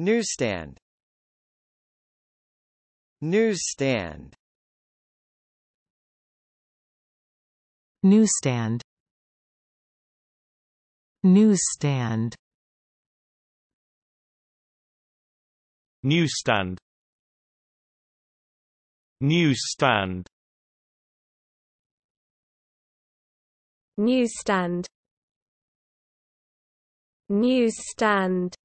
Newsstand Newsstand Newsstand Newsstand Newsstand Newsstand Newsstand Newsstand